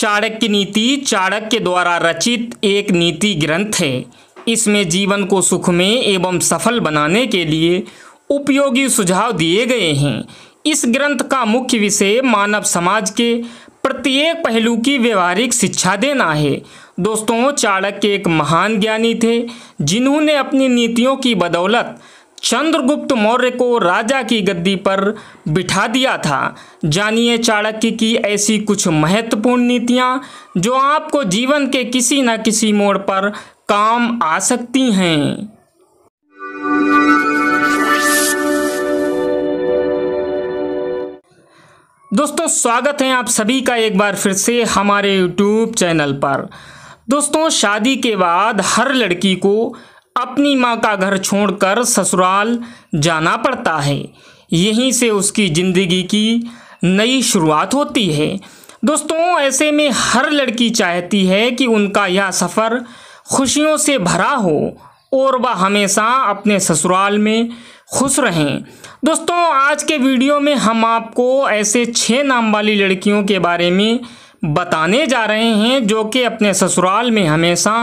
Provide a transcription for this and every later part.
चाणक्य नीति चाणक्य द्वारा रचित एक नीति ग्रंथ है इसमें जीवन को सुखमय एवं सफल बनाने के लिए उपयोगी सुझाव दिए गए हैं इस ग्रंथ का मुख्य विषय मानव समाज के प्रत्येक पहलू की व्यवहारिक शिक्षा देना है दोस्तों चाणक्य एक महान ज्ञानी थे जिन्होंने अपनी नीतियों की बदौलत चंद्रगुप्त मौर्य को राजा की गद्दी पर बिठा दिया था जानिए चाणक्य की ऐसी कुछ महत्वपूर्ण नीतियाँ जो आपको जीवन के किसी न किसी मोड़ पर काम आ सकती हैं दोस्तों स्वागत है आप सभी का एक बार फिर से हमारे YouTube चैनल पर दोस्तों शादी के बाद हर लड़की को अपनी माँ का घर छोड़कर ससुराल जाना पड़ता है यहीं से उसकी ज़िंदगी की नई शुरुआत होती है दोस्तों ऐसे में हर लड़की चाहती है कि उनका यह सफ़र खुशियों से भरा हो और वह हमेशा अपने ससुराल में खुश रहें दोस्तों आज के वीडियो में हम आपको ऐसे छः नाम वाली लड़कियों के बारे में बताने जा रहे हैं जो कि अपने ससुराल में हमेशा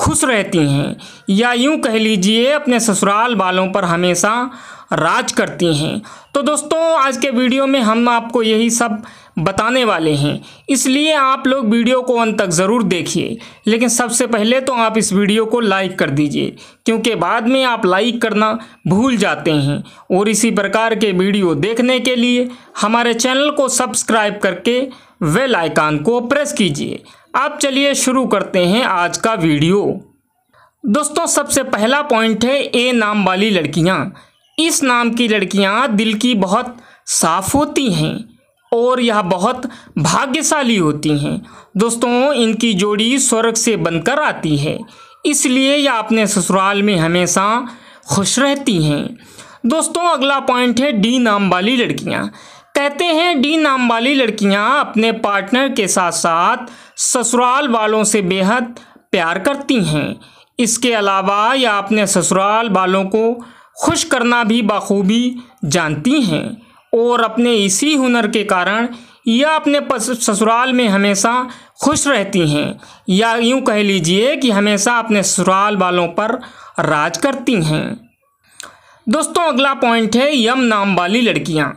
खुश रहती हैं या यूँ कह लीजिए अपने ससुराल वालों पर हमेशा राज करती हैं तो दोस्तों आज के वीडियो में हम आपको यही सब बताने वाले हैं इसलिए आप लोग वीडियो को अंत तक ज़रूर देखिए लेकिन सबसे पहले तो आप इस वीडियो को लाइक कर दीजिए क्योंकि बाद में आप लाइक करना भूल जाते हैं और इसी प्रकार के वीडियो देखने के लिए हमारे चैनल को सब्सक्राइब करके वेल आइकान को प्रेस कीजिए आप चलिए शुरू करते हैं आज का वीडियो दोस्तों सबसे पहला पॉइंट है ए नाम वाली लड़कियाँ इस नाम की लड़कियां दिल की बहुत साफ़ होती हैं और यह बहुत भाग्यशाली होती हैं दोस्तों इनकी जोड़ी स्वर्ग से बनकर आती है इसलिए यह अपने ससुराल में हमेशा खुश रहती हैं दोस्तों अगला पॉइंट है डी नाम वाली लड़कियां कहते हैं डी नाम वाली लड़कियां अपने पार्टनर के साथ साथ ससुराल वालों से बेहद प्यार करती हैं इसके अलावा यह अपने ससुराल वालों को खुश करना भी बखूबी जानती हैं और अपने इसी हुनर के कारण यह अपने ससुराल में हमेशा खुश रहती हैं या यूं कह लीजिए कि हमेशा अपने ससुराल वालों पर राज करती हैं दोस्तों अगला पॉइंट है यम नाम वाली लड़कियां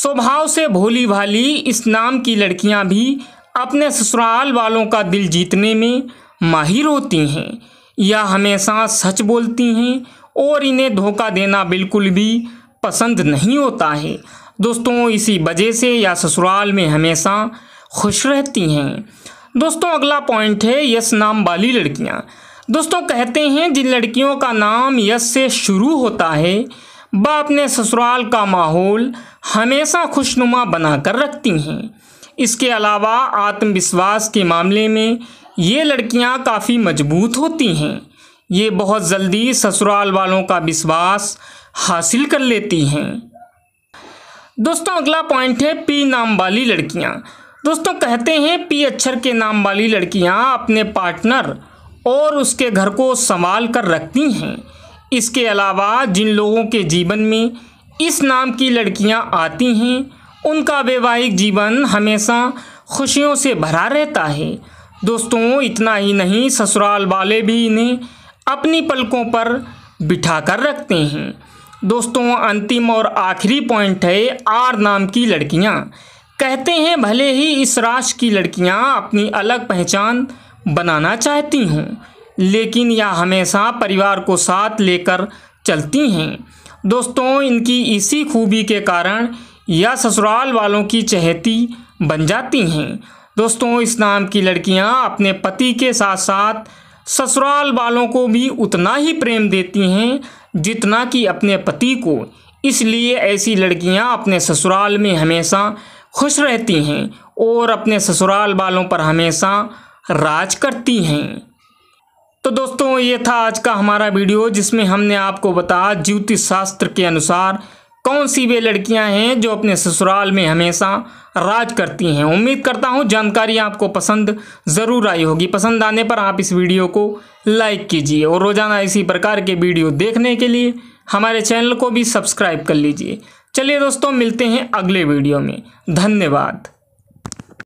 स्वभाव से भोली भाली इस नाम की लड़कियां भी अपने ससुराल वालों का दिल जीतने में माहिर होती हैं या हमेशा सच बोलती हैं और इन्हें धोखा देना बिल्कुल भी पसंद नहीं होता है दोस्तों इसी वजह से या ससुराल में हमेशा खुश रहती हैं दोस्तों अगला पॉइंट है यश नाम वाली लड़कियाँ दोस्तों कहते हैं जिन लड़कियों का नाम यश से शुरू होता है वह अपने ससुराल का माहौल हमेशा खुशनुमा बना कर रखती हैं इसके अलावा आत्मविश्वास के मामले में ये लड़कियां काफ़ी मजबूत होती हैं ये बहुत जल्दी ससुराल वालों का विश्वास हासिल कर लेती हैं दोस्तों अगला पॉइंट है पी नाम वाली लड़कियां दोस्तों कहते हैं पी अक्षर के नाम वाली लड़कियां अपने पार्टनर और उसके घर को संभाल कर रखती हैं इसके अलावा जिन लोगों के जीवन में इस नाम की लड़कियां आती हैं उनका वैवाहिक जीवन हमेशा खुशियों से भरा रहता है दोस्तों इतना ही नहीं ससुराल वाले भी इन्हें अपनी पलकों पर बिठा कर रखते हैं दोस्तों अंतिम और आखिरी पॉइंट है आर नाम की लड़कियां कहते हैं भले ही इस राष्ट्र की लड़कियां अपनी अलग पहचान बनाना चाहती हों लेकिन यह हमेशा परिवार को साथ लेकर चलती हैं दोस्तों इनकी इसी खूबी के कारण यह ससुराल वालों की चहेती बन जाती हैं दोस्तों इस नाम की लड़कियां अपने पति के साथ साथ ससुराल वालों को भी उतना ही प्रेम देती हैं जितना कि अपने पति को इसलिए ऐसी लड़कियां अपने ससुराल में हमेशा खुश रहती हैं और अपने ससुराल वालों पर हमेशा राज करती हैं तो दोस्तों ये था आज का हमारा वीडियो जिसमें हमने आपको बताया ज्योतिष शास्त्र के अनुसार कौन सी वे लड़कियां हैं जो अपने ससुराल में हमेशा राज करती हैं उम्मीद करता हूं जानकारी आपको पसंद ज़रूर आई होगी पसंद आने पर आप इस वीडियो को लाइक कीजिए और रोज़ाना इसी प्रकार के वीडियो देखने के लिए हमारे चैनल को भी सब्सक्राइब कर लीजिए चलिए दोस्तों मिलते हैं अगले वीडियो में धन्यवाद